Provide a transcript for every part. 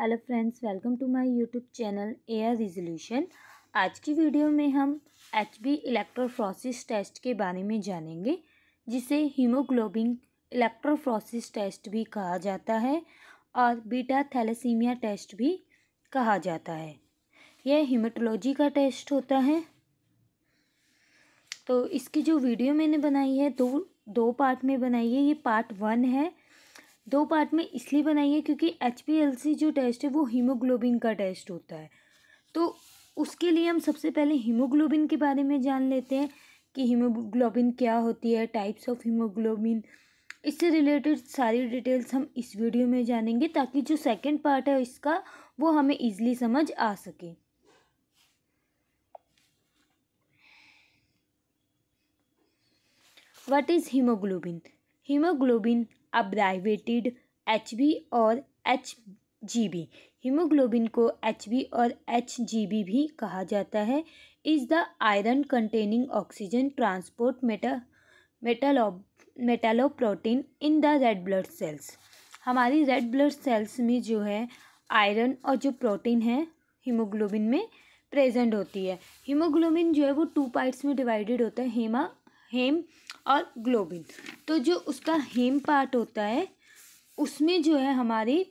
hello friends welcome to my YouTube channel air resolution आज की video में हम एच बी इलेक्ट्रोफ्रोसिस टेस्ट के बारे में जानेंगे जिसे हीमोग्लोबिन इलेक्ट्रोफ्रोसिस टेस्ट भी कहा जाता है और बीटा थैलेसीमिया टेस्ट भी कहा जाता है यह हीमेटोलॉजी का टेस्ट होता है तो इसकी जो वीडियो मैंने बनाई है दो दो पार्ट में बनाई है ये पार्ट वन है दो पार्ट में इसलिए बनाई है क्योंकि एच जो टेस्ट है वो हीमोग्लोबिन का टेस्ट होता है तो उसके लिए हम सबसे पहले हीमोग्लोबिन के बारे में जान लेते हैं कि हीमोग्लोबिन क्या होती है टाइप्स ऑफ हीमोग्लोबिन इससे रिलेटेड सारी डिटेल्स हम इस वीडियो में जानेंगे ताकि जो सेकंड पार्ट है इसका वो हमें इजीली समझ आ सके what is haemoglobin haemoglobin abbreviated H और एच हीमोग्लोबिन को एच और एच भी कहा जाता है is the iron containing oxygen transport meta metallo metalloprotein in the red blood cells हमारी रेड ब्लड सेल्स में जो है आयरन और जो प्रोटीन है हीमोग्लोबिन में प्रेजेंट होती है हीमोग्लोबिन जो है वो टू पार्ट्स में डिवाइडेड होता है हेमा हेम और ग्लोबिन तो जो उसका हेम पार्ट होता है उसमें जो है हमारी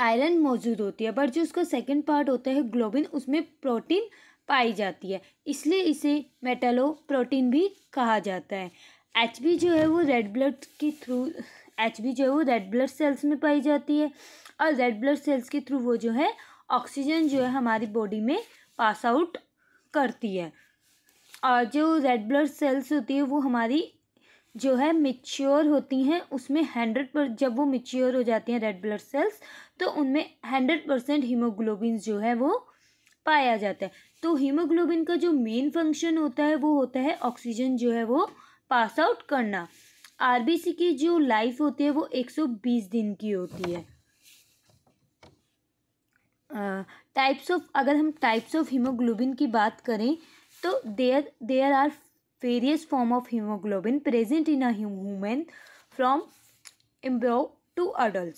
आयरन मौजूद होती है बट जो उसका सेकंड पार्ट होता है ग्लोबिन उसमें प्रोटीन पाई जाती है इसलिए इसे मेटलो प्रोटीन भी कहा जाता है एच जो है वो रेड ब्लड के थ्रू एच जो है वो रेड ब्लड सेल्स में पाई जाती है और रेड ब्लड सेल्स के थ्रू वो जो है ऑक्सीजन जो है हमारी बॉडी में पास आउट करती है और जो रेड ब्लड सेल्स होती है वो हमारी जो है मिच्योर होती हैं उसमें हंड्रेड पर जब वो मिच्योर हो जाती हैं रेड ब्लड सेल्स तो उनमें हंड्रेड परसेंट हीमोग्लोबिन जो है वो पाया जाता है तो हीमोग्लोबिन का जो मेन फंक्शन होता है वो होता है ऑक्सीजन जो है वो पास आउट करना आरबीसी की जो लाइफ होती है वो एक सौ बीस दिन की होती है टाइप्स ऑफ अगर हम टाइप्स ऑफ हीमोग्लोबिन की बात करें तो there there are various form of haemoglobin present in a from embryo to adult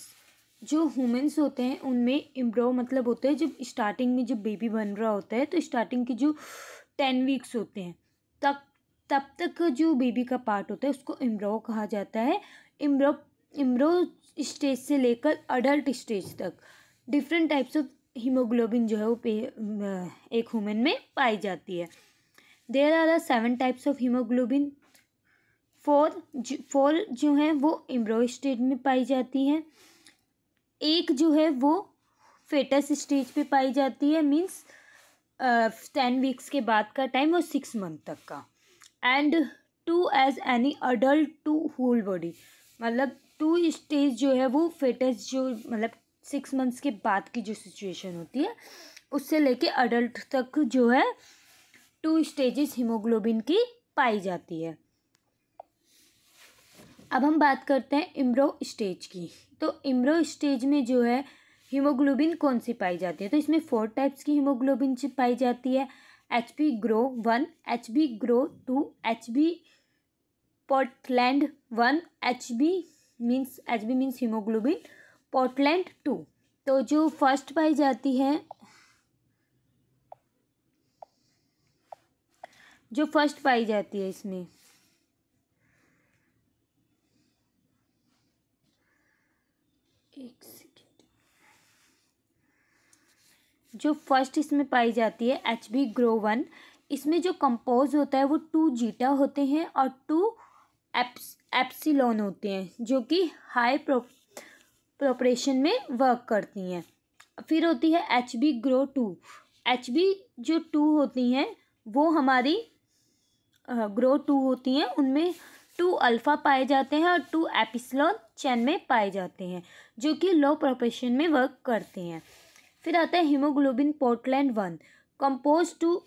जो हुमेंस होते हैं उनमें इम्ब्रो मतलब होता है जब स्टार्टिंग में जब बेबी बन रहा होता है तो स्टार्टिंग के जो टेन वीक्स होते हैं तब तब तक जो बेबी का पार्ट होता है उसको इम्ब्रो कहा जाता है इम्ब्रो इम्ब्रो स्टेज से लेकर अडल्ट स्टेज तक डिफरेंट टाइप्स ऑफ हीमोग्लोबिन जो है वो एक हुमेन में पाई जाती है there are are seven types of haemoglobin four four जो हैं वो एम्ब्रो स्टेज में पाई जाती हैं एक जो है वो फेटस स्टेज पे पाई जाती है मीन्स टेन वीक्स के बाद का टाइम और सिक्स मंथ तक का and to age any adult to whole body मतलब टू स्टेज जो है वो फेटस जो मतलब सिक्स मंथ्स के बाद की जो सिचुएशन होती है उससे लेके अडल्ट तक जो है टू स्टेजेस हीमोग्लोबिन की पाई जाती है अब हम बात करते हैं इम्ब्रो स्टेज की तो इम्ब्रो स्टेज में जो है हीमोग्लोबिन कौन सी पाई जाती है तो इसमें फोर टाइप्स की हीमोग्लोबिन पाई जाती है H P gower one H B gower two H B Portland one H B means H B means haemoglobin Portland two तो जो फर्स्ट पाई जाती है जो फर्स्ट पाई जाती है इसमें जो फर्स्ट इसमें पाई जाती है एच बी ग्रो वन इसमें जो कंपोज होता है वो टू जीटा होते हैं और टू एप्स एप्सिलोन होते हैं जो कि हाई प्रो प्रोपरेशन में वर्क करती हैं फिर होती है H B gower two H B जो टू होती हैं वो हमारी ग्रो टू होती हैं उनमें टू अल्फ़ा पाए जाते हैं और टू एपिसलॉन चैन में पाए जाते हैं जो कि लो प्रोपेशन में वर्क करते हैं फिर आता है haemoglobin Portland one compose two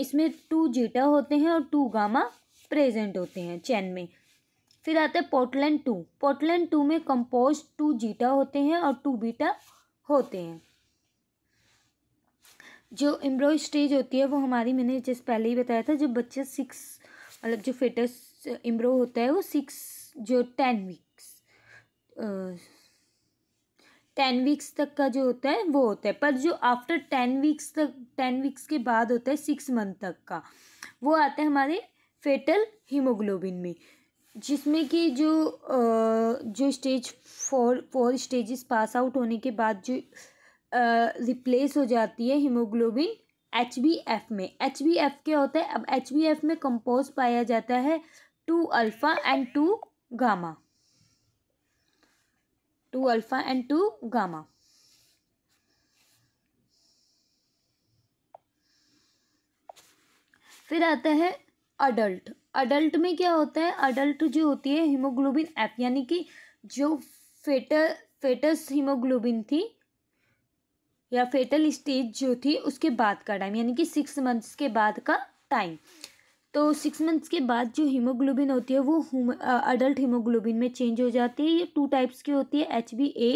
इसमें टू जीटा होते हैं और टू गामा प्रेजेंट होते हैं चैन में फिर आता है पोर्टलैंड टू पोर्टलैंड टू में कंपोज टू जीटा होते हैं और टू बीटा होते हैं जो एम्ब्रॉय स्टेज होती है वो हमारी मैंने जैसे पहले ही बताया था जब बच्चे सिक्स मतलब जो फेटस इम्ब्रो होता है वो सिक्स जो टेन वीक्स टेन वीक्स तक का जो होता है वो होता है पर जो आफ्टर टेन वीक्स तक टेन वीक्स के बाद होता है सिक्स मंथ तक का वो आता है हमारे फेटल हीमोग्लोबिन में जिसमें कि जो जो stage four four stages pass out होने के बाद जो रिप्लेस हो जाती है हीमोग्लोबिन एच बी एफ में एच बी एफ क्या होता है अब एच बी एफ में कंपोज पाया जाता है two alpha and two gamma two alpha and two gamma फिर आता है अडल्ट अडल्ट में क्या होता है अडल्ट जो होती है हीमोग्लोबिन एफ यानी कि जो फेटर फेटस हीमोग्लोबिन थी या फेटल स्टेज जो थी उसके बाद का टाइम यानी कि सिक्स मंथ्स के बाद का टाइम तो सिक्स मंथ्स के बाद जो हीमोग्लोबिन होती है वो अडल्ट हीमोग्लोबिन में चेंज हो जाती है ये टू टाइप्स की होती है एच बी ए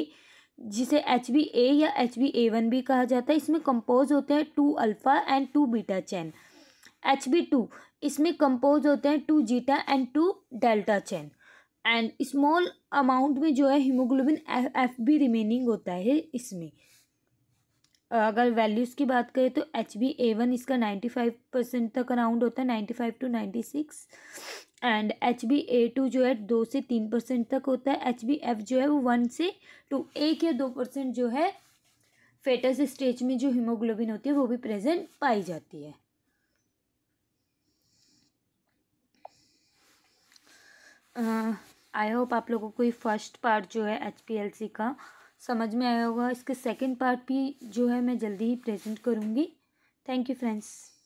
जिसे एच बी ए या एच बी ए वन भी कहा जाता है इसमें कंपोज होते हैं two alpha and two beta chain H B two इसमें कंपोज होते हैं two zeta and two delta chain and small amount में जो है हीमोग्लोबिन एफ बी रिमेनिंग होता है इसमें अगर वैल्यूज़ की बात करें तो एच बी ए वन इसका नाइन्टी फाइव परसेंट तक अराउंड होता है ninety five to ninety six and H B A two जो है दो से तीन परसेंट तक होता है एच बी एफ जो है वो वन से टू एक या दो परसेंट जो है फेटस स्टेज में जो हीमोग्लोबिन होती है वो भी प्रेजेंट पाई जाती है आई uh, होप आप लोगों को ये फर्स्ट पार्ट जो है एच पी एल सी का समझ में आया होगा इसके सेकंड पार्ट भी जो है मैं जल्दी ही प्रेजेंट करूँगी थैंक यू फ्रेंड्स